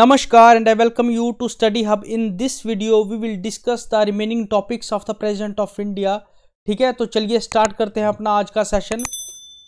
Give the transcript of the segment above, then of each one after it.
Namaskar and I welcome you to Study Hub. In this video, we will discuss the remaining topics of the President of India. ठीक है तो चलिए start करते हैं अपना आज का सेशन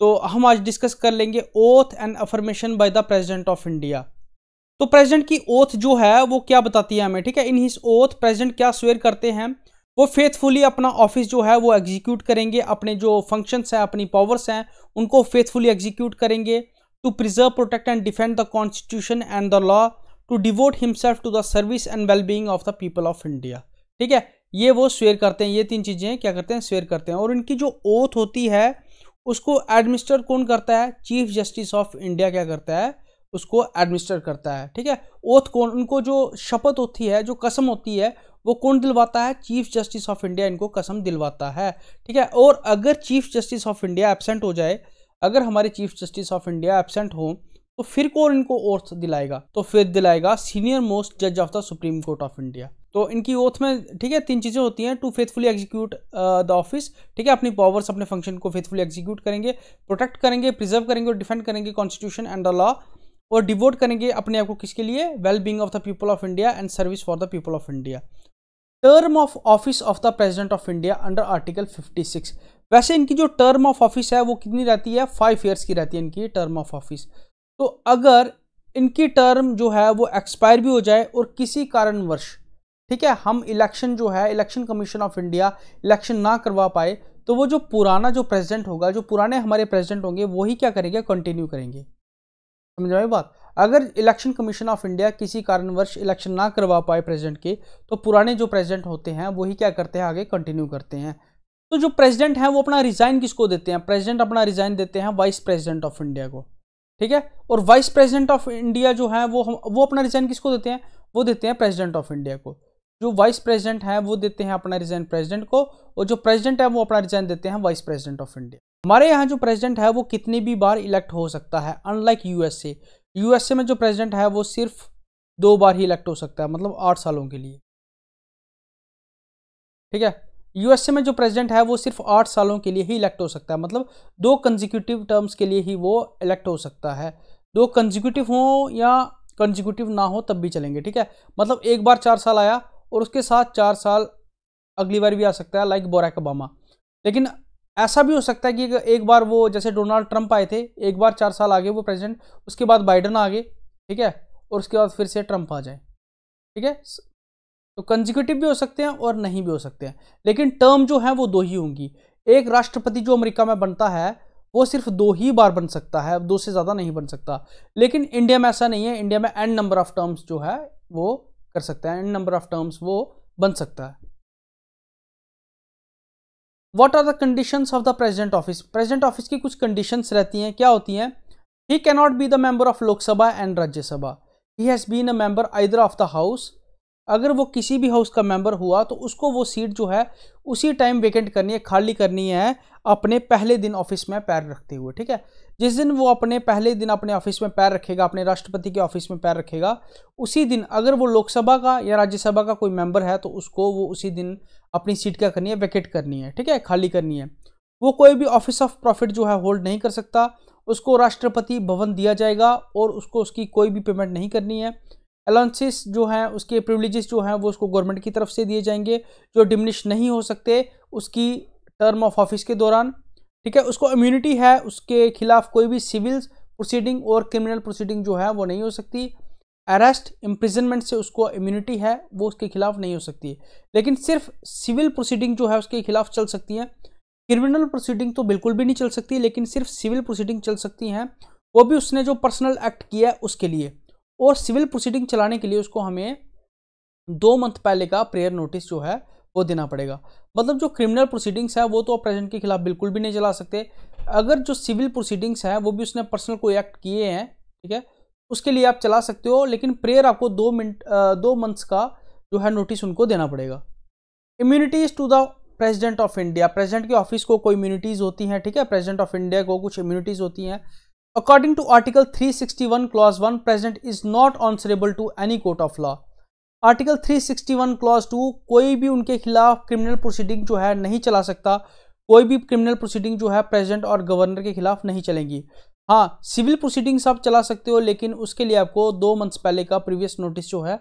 तो हम आज डिस्कस कर लेंगे oath and affirmation by the president of India तो प्रेसिडेंट की ओथ जो है वो क्या बताती है हमें ठीक है इन हिस ओथ प्रेसिडेंट क्या स्वेयर करते हैं वो फेथफुली अपना ऑफिस जो है वो एग्जीक्यूट करेंगे अपने जो फंक्शंस हैं अपनी पावर्स हैं उनको फेथफुली एग्जीक्यूट करेंगे to preserve protect and defend the constitution and the law to devote himself to the service and wellbeing of the people of India ठीक है ये वो स्वेयर करते हैं ये तीन चीज़ें क्या करते हैं स्वेयर करते हैं और इनकी जो ओथ होती है उसको एडमिनिस्टर कौन करता है चीफ जस्टिस ऑफ इंडिया क्या करता है उसको एडमिनिस्टर करता है ठीक है ओथ कौन उनको जो शपथ होती है जो कसम होती है वो कौन दिलवाता है चीफ जस्टिस ऑफ इंडिया इनको कसम दिलवाता है ठीक है और अगर chief justice of India absent हो जाए अगर हमारे chief justice of India absent हो तो फिर कौन इनको ओर्थ दिलाएगा तो फिर दिलाएगा सीनियर मोस्ट जज of the supreme court of India तो इनकी ओथ में ठीक है तीन चीज़ें होती हैं to faithfully execute the office ठीक है अपनी पावर्स अपने फंक्शन को फेथफुली एग्जीक्यूट करेंगे प्रोटेक्ट करेंगे प्रिजर्व करेंगे और डिफेंड करेंगे कॉन्स्टिट्यूशन एंड द लॉ और डिवोट करेंगे अपने आप को किसके लिए well being of the people of India and service for the people of India term of office of the president of India under article fifty वैसे इनकी जो टर्म ऑफ ऑफिस है वो कितनी रहती है फाइव ईयर्स की रहती है इनकी टर्म ऑफ ऑफिस तो अगर इनकी टर्म जो है वो एक्सपायर भी हो जाए और किसी कारणवश ठीक है हम इलेक्शन जो है election commission of India election ना करवा पाए तो वो जो पुराना जो प्रेसिडेंट होगा जो पुराने हमारे प्रेसिडेंट होंगे वही क्या करेंगे कंटिन्यू करेंगे समझ में बात अगर इलेक्शन कमीशन ऑफ इंडिया किसी कारणवश इलेक्शन ना करवा पाए प्रेसिडेंट के तो पुराने जो प्रेसिडेंट होते हैं वही क्या करते हैं आगे कंटिन्यू करते हैं तो जो प्रेसिडेंट हैं वो अपना रिज़ाइन किसको देते हैं प्रेसिडेंट अपना रिज़ाइन देते हैं वाइस प्रेसिडेंट ऑफ इंडिया को ठीक है और वाइस प्रेसिडेंट ऑफ इंडिया जो है वो हम वो अपना रिजाइन किसको देते हैं वो देते हैं प्रेसिडेंट ऑफ इंडिया को जो वाइस प्रेसिडेंट है वो देते हैं अपना रिजाइन प्रेसिडेंट को और जो प्रेसिडेंट है वो अपना रिजाइन देते हैं वाइस प्रेसिडेंट ऑफ इंडिया हमारे यहाँ जो प्रेसिडेंट है वो कितनी भी बार इलेक्ट हो सकता है अनलाइक यूएसए यूएसए में जो प्रेसिडेंट है वो सिर्फ दो बार ही इलेक्ट हो सकता है मतलब आठ सालों के लिए ठीक है यूएसए में जो प्रेसिडेंट है वो सिर्फ आठ सालों के लिए ही इलेक्ट हो सकता है मतलब दो कंजिक्यूटिव टर्म्स के लिए ही वो इलेक्ट हो सकता है दो कंजिक्यूटिव हो या कंजिक्यूटिव ना हो तब भी चलेंगे ठीक है मतलब एक बार चार साल आया और उसके साथ चार साल अगली बार भी आ सकता है लाइक बोरैक ओबामा लेकिन ऐसा भी हो सकता है कि एक बार वो जैसे डोनाल्ड ट्रंप आए थे एक बार चार साल आगे वो प्रेजिडेंट उसके बाद बाइडन आ गए ठीक है और उसके बाद फिर से ट्रंप आ जाए ठीक है तो कंजिक्यूटिव भी हो सकते हैं और नहीं भी हो सकते हैं लेकिन टर्म जो है वो दो ही होंगी एक राष्ट्रपति जो अमेरिका में बनता है वो सिर्फ दो ही बार बन सकता है दो से ज़्यादा नहीं बन सकता लेकिन इंडिया में ऐसा नहीं है इंडिया में एंड नंबर ऑफ टर्म्स जो है वो कर सकता है एंड नंबर ऑफ टर्म्स वो बन सकता है what are the condition of the president office president office की कुछ कंडीशंस रहती हैं क्या होती हैं he cannot be the member of Lok Sabha and Rajya Sabha he has been a member either of the house अगर वो किसी भी हाउस का मेंबर हुआ तो उसको वो सीट जो है उसी टाइम वेकेंट करनी है खाली करनी है अपने पहले दिन ऑफिस में पैर रखते हुए ठीक है जिस दिन वो अपने पहले दिन अपने ऑफिस में पैर रखेगा अपने राष्ट्रपति के ऑफिस में पैर रखेगा उसी दिन अगर वो लोकसभा का या राज्यसभा का कोई मेंबर है तो उसको वो उसी दिन अपनी सीट क्या करनी है वैकेट करनी है ठीक है खाली करनी है वो कोई भी ऑफिस ऑफ प्रॉफिट जो है होल्ड नहीं कर सकता उसको राष्ट्रपति भवन दिया जाएगा और उसको उसकी कोई भी पेमेंट नहीं करनी है अलाउंसेस जो हैं उसके प्रिवलेजेस जो हैं वो उसको गवर्नमेंट की तरफ से दिए जाएंगे जो डिमिनिश नहीं हो सकते उसकी टर्म ऑफ ऑफिस के दौरान ठीक है उसको इम्यूनिटी है उसके खिलाफ कोई भी सिविल प्रोसीडिंग और क्रिमिनल प्रोसीडिंग जो है वो नहीं हो सकती अरेस्ट इम्प्रिजनमेंट से उसको इम्यूनिटी है वो उसके खिलाफ नहीं हो सकती लेकिन सिर्फ सिविल प्रोसीडिंग जो है उसके खिलाफ चल सकती हैं क्रिमिनल प्रोसीडिंग तो बिल्कुल भी नहीं चल सकती लेकिन सिर्फ सिविल प्रोसीडिंग चल सकती हैं वो भी उसने जो पर्सनल एक्ट किया है उसके लिए और सिविल प्रोसीडिंग चलाने के लिए उसको हमें दो मंथ पहले का प्रेयर नोटिस जो है वो देना पड़ेगा मतलब जो क्रिमिनल प्रोसीडिंग्स है वो तो आप प्रेजेंट के खिलाफ बिल्कुल भी नहीं चला सकते अगर जो सिविल प्रोसीडिंग्स हैं वो भी उसने पर्सनल कोई एक्ट किए हैं ठीक है उसके लिए आप चला सकते हो लेकिन प्रेयर आपको दो मिनट दो मंथ्स का जो है नोटिस उनको देना पड़ेगा immunities to the president of India president के ऑफिस को कोई इम्यूनिटीज़ होती हैं ठीक है प्रेजिडेंट ऑफ इंडिया को कुछ इम्यूनिटीज़ होती हैं according to article three sixty one Clause one president is not answerable to any court of law article three sixty one clause two कोई भी उनके खिलाफ क्रिमिनल प्रोसीडिंग जो है नहीं चला सकता कोई भी क्रिमिनल प्रोसीडिंग जो है प्रेजिडेंट और गवर्नर के खिलाफ नहीं चलेंगी हाँ सिविल प्रोसीडिंग्स आप चला सकते हो लेकिन उसके लिए आपको दो मंथ्स पहले का प्रीवियस नोटिस जो है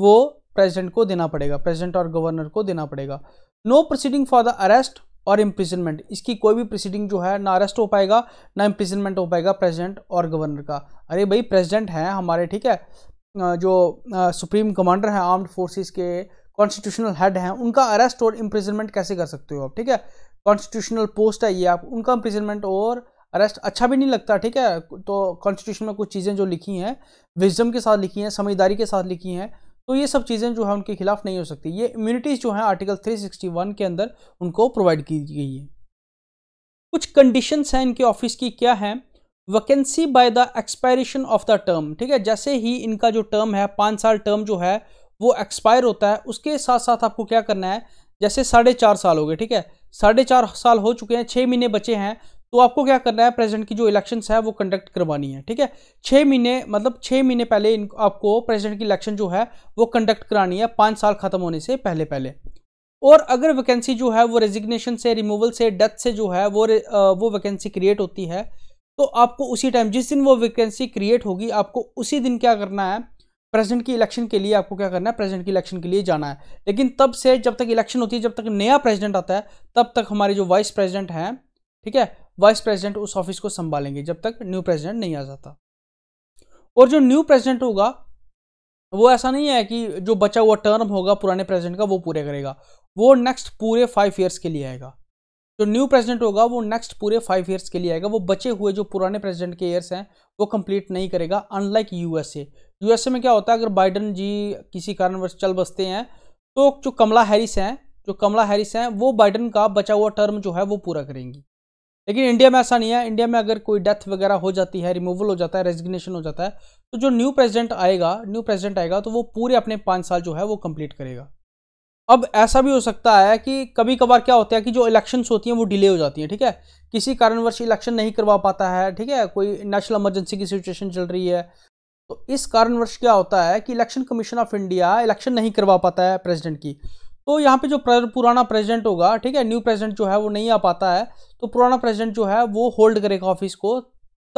वो प्रेजिडेंट को देना पड़ेगा प्रेजिडेंट और गवर्नर को देना पड़ेगा no proceeding for the arrest और इम्प्रिजनमेंट इसकी कोई भी प्रोसीडिंग जो है ना अरेस्ट हो पाएगा ना इम्प्रिजनमेंट हो पाएगा प्रेसिडेंट और गवर्नर का अरे भाई प्रेसिडेंट हैं हमारे ठीक है जो सुप्रीम कमांडर हैं आर्म्ड फोर्सेस के कॉन्स्टिट्यूशनल हेड हैं उनका अरेस्ट और इम्प्रिजनमेंट कैसे कर सकते हो आप ठीक है कॉन्स्टिट्यूशनल पोस्ट है ये आप उनका इम्प्रिजनमेंट और अरेस्ट अच्छा भी नहीं लगता ठीक है तो कॉन्स्टिट्यूशन में कुछ चीज़ें जो लिखी हैं विजडम के साथ लिखी हैं समझदारी के साथ लिखी हैं तो ये सब चीज़ें जो है उनके खिलाफ नहीं हो सकती ये इम्यूनिटीज़ जो हैं आर्टिकल 361 के अंदर उनको प्रोवाइड की गई है कुछ कंडीशंस हैं इनके ऑफिस की क्या है vacancy by the expiration of the term ठीक है जैसे ही इनका जो टर्म है पाँच साल टर्म जो है वो एक्सपायर होता है उसके साथ साथ आपको क्या करना है जैसे साढ़े चार साल हो गए ठीक है साढ़े चार साल हो चुके हैं छः महीने बचे हैं तो आपको क्या करना है प्रेसिडेंट की जो इलेक्शंस है वो कंडक्ट करवानी है ठीक है छः महीने मतलब छः महीने पहले इन आपको प्रेसिडेंट की इलेक्शन जो है वो कंडक्ट करानी है पाँच साल खत्म होने से पहले पहले और अगर वैकेंसी जो है वो रेजिग्नेशन से रिमूवल से डेथ से जो है वो वो वैकेंसी क्रिएट होती है तो आपको उसी टाइम जिस दिन वो वैकेंसी क्रिएट होगी आपको उसी दिन क्या करना है प्रेसिडेंट की इलेक्शन के लिए आपको क्या करना है प्रेसिडेंट की इलेक्शन के लिए जाना है लेकिन तब से जब तक इलेक्शन होती है जब तक नया प्रेसिडेंट आता है तब तक हमारे जो वाइस प्रेसिडेंट हैं ठीक है वाइस प्रेसिडेंट उस ऑफिस को संभालेंगे जब तक न्यू प्रेसिडेंट नहीं आ जाता और जो न्यू प्रेसिडेंट होगा वो ऐसा नहीं है कि जो बचा हुआ टर्म होगा पुराने प्रेसिडेंट का वो पूरे करेगा वो नेक्स्ट पूरे फाइव ईयर्स के लिए आएगा जो न्यू प्रेसिडेंट होगा वो नेक्स्ट पूरे फाइव ईयर्स के लिए आएगा वो बचे हुए जो पुराने प्रेसिडेंट के ईयर्स हैं वो कंप्लीट नहीं करेगा अनलाइक यूएसए यूएसए में क्या होता है अगर बाइडन जी किसी कारणवश चल बसते हैं तो जो कमला हैरिस हैं जो कमला हैरिस हैं वो बाइडन का बचा हुआ टर्म जो है वो पूरा करेंगी लेकिन इंडिया में ऐसा नहीं है इंडिया में अगर कोई डेथ वगैरह हो जाती है रिमूवल हो जाता है रेजिग्नेशन हो जाता है तो जो न्यू प्रेसिडेंट आएगा न्यू प्रेसिडेंट आएगा तो वो पूरे अपने पाँच साल जो है वो कंप्लीट करेगा अब ऐसा भी हो सकता है कि कभी कभार क्या होता है कि जो इलेक्शंस होती हैं वो डिले हो जाती हैं ठीक है किसी कारणवश इलेक्शन नहीं करवा पाता है ठीक है कोई नेशनल इमरजेंसी की सिचुएशन चल रही है तो इस कारणवश क्या होता है कि election commission of India election नहीं करवा पाता है प्रेसिडेंट की तो यहाँ पे जो पुराना प्रेसिडेंट होगा ठीक है न्यू प्रेसिडेंट जो है वो नहीं आ पाता है तो पुराना प्रेसिडेंट जो है वो होल्ड करेगा ऑफिस को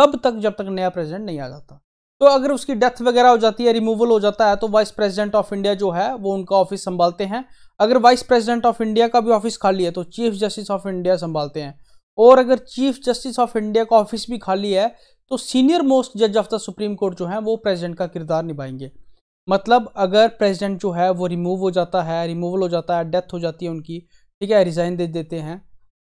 तब तक जब तक नया प्रेसिडेंट नहीं आ जाता तो अगर उसकी डेथ वगैरह हो जाती है रिमूवल हो जाता है तो वाइस प्रेसिडेंट ऑफ इंडिया जो है वो उनका ऑफिस संभालते हैं अगर वाइस प्रेसिडेंट ऑफ इंडिया का भी ऑफिस खाली है तो चीफ जस्टिस ऑफ इंडिया संभालते हैं और अगर चीफ जस्टिस ऑफ इंडिया का ऑफिस भी खाली है तो सीनियर मोस्ट जज ऑफ द सुप्रीम कोर्ट जो है वो प्रेजिडेंट का किरदार निभाएंगे मतलब अगर प्रेसिडेंट जो है वो रिमूव हो जाता है रिमूवल हो जाता है डेथ हो जाती है उनकी ठीक है रिज़ाइन दे देते हैं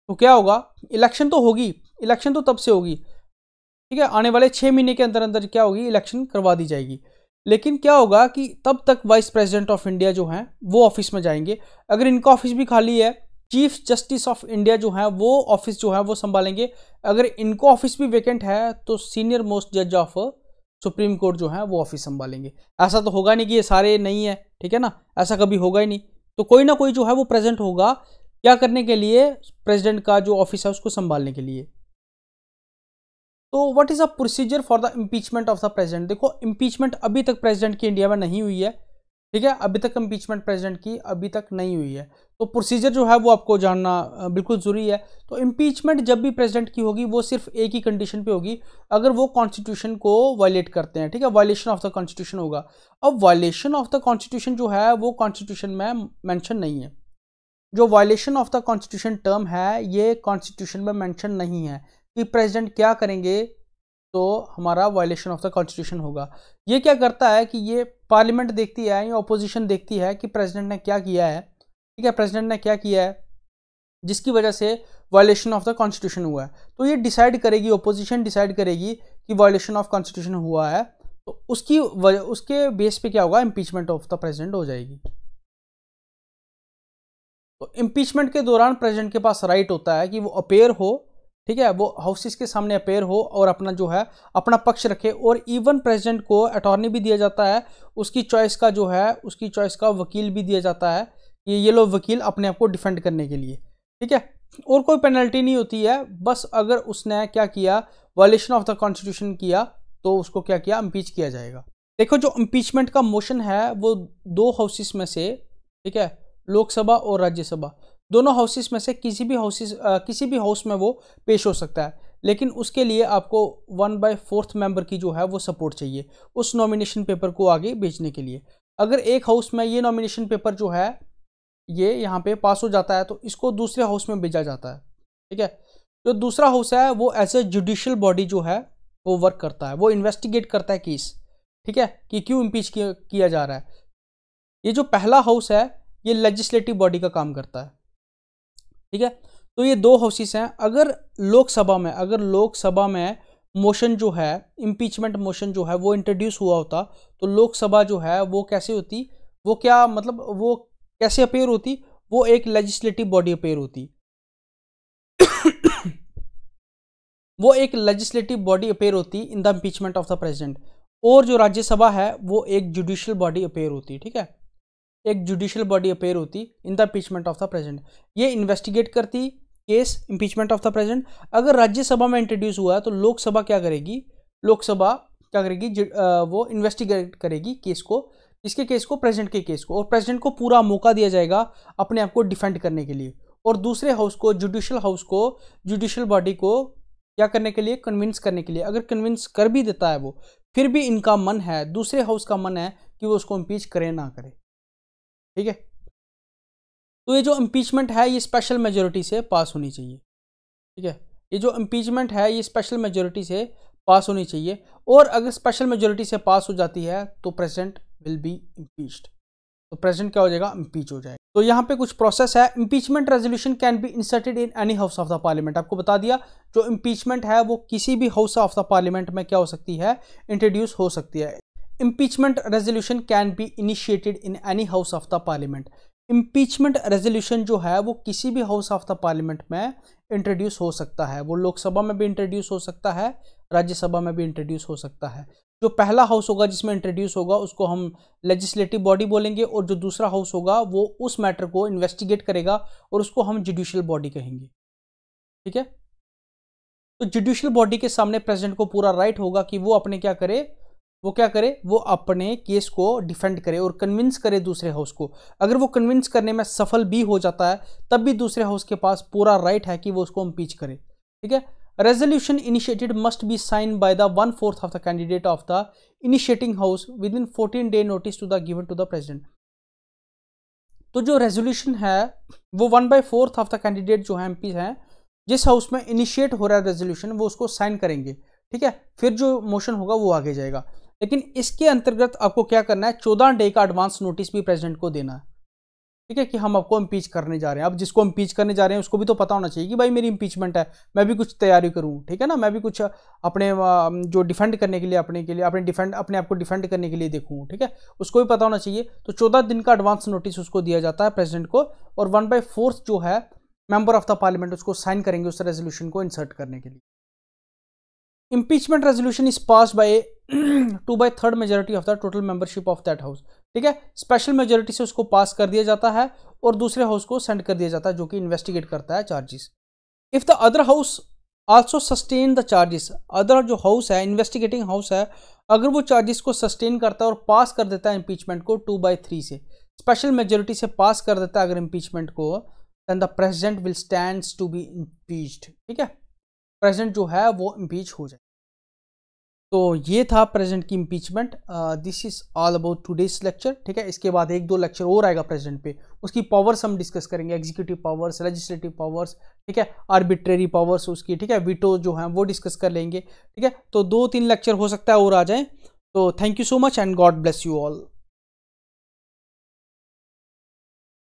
तो क्या होगा इलेक्शन तो होगी इलेक्शन तो तब से होगी ठीक है आने वाले छः महीने के अंदर अंदर क्या होगी इलेक्शन करवा दी जाएगी लेकिन क्या होगा कि तब तक वाइस प्रेसिडेंट ऑफ इंडिया जो हैं वो ऑफिस में जाएंगे अगर इनका ऑफिस भी खाली है चीफ जस्टिस ऑफ इंडिया जो है वो ऑफिस जो है वो संभालेंगे अगर इनको ऑफिस भी वैकेंट है तो सीनियर मोस्ट जज ऑफ सुप्रीम कोर्ट जो है वो ऑफिस संभालेंगे ऐसा तो होगा नहीं कि ये सारे नहीं है ठीक है ना ऐसा कभी होगा ही नहीं तो कोई ना कोई जो है वो प्रेजेंट होगा क्या करने के लिए प्रेसिडेंट का जो ऑफिस है उसको संभालने के लिए तो what is a procedure for the impeachment of the president देखो इम्पीचमेंट अभी तक प्रेसिडेंट की इंडिया में नहीं हुई है ठीक है अभी तक इम्पीचमेंट प्रेसिडेंट की अभी तक नहीं हुई है तो प्रोसीजर जो है वो आपको जानना बिल्कुल ज़रूरी है तो इम्पीचमेंट जब भी प्रेसिडेंट की होगी वो सिर्फ एक ही कंडीशन पे होगी अगर वो कॉन्स्टिट्यूशन को वायलेट करते हैं ठीक है वायलेशन ऑफ द कॉन्स्टिट्यूशन होगा अब वायलेशन ऑफ द कॉन्स्टिट्यूशन जो है वो कॉन्स्टिट्यूशन में मैंशन नहीं है जो violation of the constitution term है ये कॉन्स्टिट्यूशन में मैंशन नहीं है कि प्रेजिडेंट क्या करेंगे तो हमारा वायलेशन ऑफ द कॉन्स्टिट्यूशन होगा ये क्या करता है कि ये पार्लियामेंट देखती है या अपोजिशन देखती है कि प्रेसिडेंट ने क्या किया है ठीक है प्रेसिडेंट ने क्या किया है जिसकी वजह से वायलेशन ऑफ द कॉन्स्टिट्यूशन हुआ है तो ये डिसाइड करेगी अपोजिशन डिसाइड करेगी कि वायलेशन ऑफ कॉन्स्टिट्यूशन हुआ है तो उसकी उसके बेस पे क्या होगा इम्पीचमेंट ऑफ द प्रेसिडेंट हो जाएगी तो इम्पीचमेंट के दौरान प्रेसिडेंट के पास राइट होता है कि वो अपेयर हो ठीक है वो हाउसेस के सामने अपेयर हो और अपना जो है अपना पक्ष रखे और इवन प्रेसिडेंट को अटॉर्नी भी दिया जाता है उसकी चॉइस का जो है उसकी चॉइस का वकील भी दिया जाता है कि ये लोग वकील अपने आप को डिफेंड करने के लिए ठीक है और कोई पेनल्टी नहीं होती है बस अगर उसने क्या किया वायलेशन ऑफ द कॉन्स्टिट्यूशन किया तो उसको क्या किया इम्पीच किया जाएगा देखो जो इम्पीचमेंट का मोशन है वो दो हाउसेस में से ठीक है लोकसभा और राज्यसभा दोनों हाउसेस में से किसी भी हाउसेस किसी भी हाउस में वो पेश हो सकता है लेकिन उसके लिए आपको वन बाई फोर्थ मेंबर की जो है वो सपोर्ट चाहिए उस नॉमिनेशन पेपर को आगे भेजने के लिए अगर एक हाउस में ये नॉमिनेशन पेपर जो है ये यहाँ पे पास हो जाता है तो इसको दूसरे हाउस में भेजा जाता है ठीक है जो दूसरा हाउस है वो एज ए जुडिशल बॉडी जो है वो वर्क करता है वो इन्वेस्टिगेट करता है केस ठीक है कि क्यों इम्पीच किया जा रहा है ये जो पहला हाउस है ये लेजिस्लेटिव बॉडी का काम करता है ठीक है तो ये दो हाउसेस हैं अगर लोकसभा में अगर लोकसभा में मोशन जो है इम्पीचमेंट मोशन जो है वो इंट्रोड्यूस हुआ होता तो लोकसभा जो है वो कैसे होती वो क्या मतलब वो कैसे अपेयर होती वो एक लेजिस्लेटिव बॉडी अपेयर होती वो एक लेजिस्लेटिव बॉडी अपेयर होती in the impeachment of the president और जो राज्यसभा है वो एक जुडिशियल बॉडी अपेयर होती ठीक है एक जुडिशियल बॉडी अपेयर होती in the impeachment of the present ये इन्वेस्टिगेट करती case impeachment of the present अगर राज्यसभा में इंट्रोड्यूस हुआ तो लोकसभा क्या करेगी लोकसभा क्या करेगी वो इन्वेस्टिगेट करेगी केस को इसके केस को प्रेजेंट के केस को और प्रेजिडेंट को पूरा मौका दिया जाएगा अपने आप को डिफेंड करने के लिए और दूसरे हाउस को जुडिशल हाउस को जुडिशल बॉडी को क्या करने के लिए कन्विंस करने के लिए अगर कन्विंस कर भी देता है वो फिर भी इनका मन है दूसरे हाउस का मन है कि वो उसको इम्पीच करे ना करे ठीक है तो ये जो इम्पीचमेंट है ये स्पेशल मेजोरिटी से पास होनी चाहिए ठीक है ये जो इम्पीचमेंट है ये स्पेशल मेजोरिटी से पास होनी चाहिए और अगर स्पेशल मेजोरिटी से पास हो जाती है तो प्रेजिडेंट विल बी इम्पीच्ड तो प्रेजिडेंट क्या हो जाएगा इम्पीच हो जाएगा तो यहाँ पे कुछ प्रोसेस है impeachment resolution can be inserted in any house of the parliament आपको बता दिया जो इम्पीचमेंट है वो किसी भी हाउस ऑफ द पार्लियामेंट में क्या हो सकती है इंट्रोड्यूस हो सकती है impeachment resolution can be initiated in any house of the parliament impeachment resolution जो है वो किसी भी house of the parliament में introduce हो सकता है वो लोकसभा में भी introduce हो सकता है राज्यसभा में भी introduce हो सकता है जो पहला हाउस होगा जिसमें इंट्रोड्यूस होगा उसको हम लेजिस्लेटिव बॉडी बोलेंगे और जो दूसरा हाउस होगा वो उस मैटर को इन्वेस्टिगेट करेगा और उसको हम जुडिशियल बॉडी कहेंगे ठीक है तो जुडिशियल बॉडी के सामने प्रेसिडेंट को पूरा राइट होगा कि वो अपने क्या करे वो क्या करे वो अपने केस को डिफेंड करे और कन्विंस करे दूसरे हाउस को अगर वो कन्विंस करने में सफल भी हो जाता है तब भी दूसरे हाउस के पास पूरा राइट है कि वो उसको इम्पीच करे ठीक है initiated must be sign by the one fourth of the candidate of the initiating house within fourteen day notice to the given to the president तो जो रेजोल्यूशन है वो one by fourth of the candidate जो है M हैं जिस house में initiate हो रहा है रेजोल्यूशन वो उसको साइन करेंगे ठीक है फिर जो मोशन होगा वो आगे जाएगा लेकिन इसके अंतर्गत आपको क्या करना है चौदह डे का एडवांस नोटिस भी प्रेजिडेंट को देना है ठीक है कि हम आपको इम्पीच करने जा रहे हैं अब जिसको इम्पीच करने जा रहे हैं उसको भी तो पता होना चाहिए कि भाई मेरी इम्पीचमेंट है मैं भी कुछ तैयारी करूँ ठीक है ना मैं भी कुछ अपने जो डिफेंड करने के लिए अपने के लिए अपने डिफेंड अपने आप को डिफेंड करने के लिए देखूँ ठीक है उसको भी पता होना चाहिए तो चौदह दिन का एडवांस नोटिस उसको दिया जाता है प्रेजिडेंट को और वन बाई फोर्थ जो है मेंबर ऑफ द पार्लियामेंट उसको साइन करेंगे उस रेजोल्यूशन को इंसर्ट करने के लिए impeachment resolution is pass by two by third majority of the total membership of that house ठीक है स्पेशल मेजोरिटी से उसको पास कर दिया जाता है और दूसरे हाउस को सेंड कर दिया जाता है जो कि इन्वेस्टिगेट करता है charges if the other house also sustain the charges other जो हाउस है इन्वेस्टिगेटिंग हाउस है अगर वो चार्जेस को सस्टेन करता है और पास कर देता है इम्पीचमेंट को टू बाई थ्री से स्पेशल मेजोरिटी से पास कर देता है अगर इम्पीचमेंट को then the president will stand to be impeached ठीक है प्रेजिडेंट जो है वो इम्पीच हो जाए तो ये था प्रेजेंट की impeachment this is all about today's lecture ठीक है इसके बाद एक दो लेक्चर और आएगा प्रेजेंट पे उसकी पावर्स हम डिस्कस करेंगे एग्जीक्यूटिव पावर्स लेजिस्लेटिव पावर्स ठीक है आर्बिट्रेरी पावर्स उसकी ठीक है वीटो जो है वो डिस्कस कर लेंगे ठीक है तो दो तीन लेक्चर हो सकता है और आ जाए तो thank you so much and God bless you all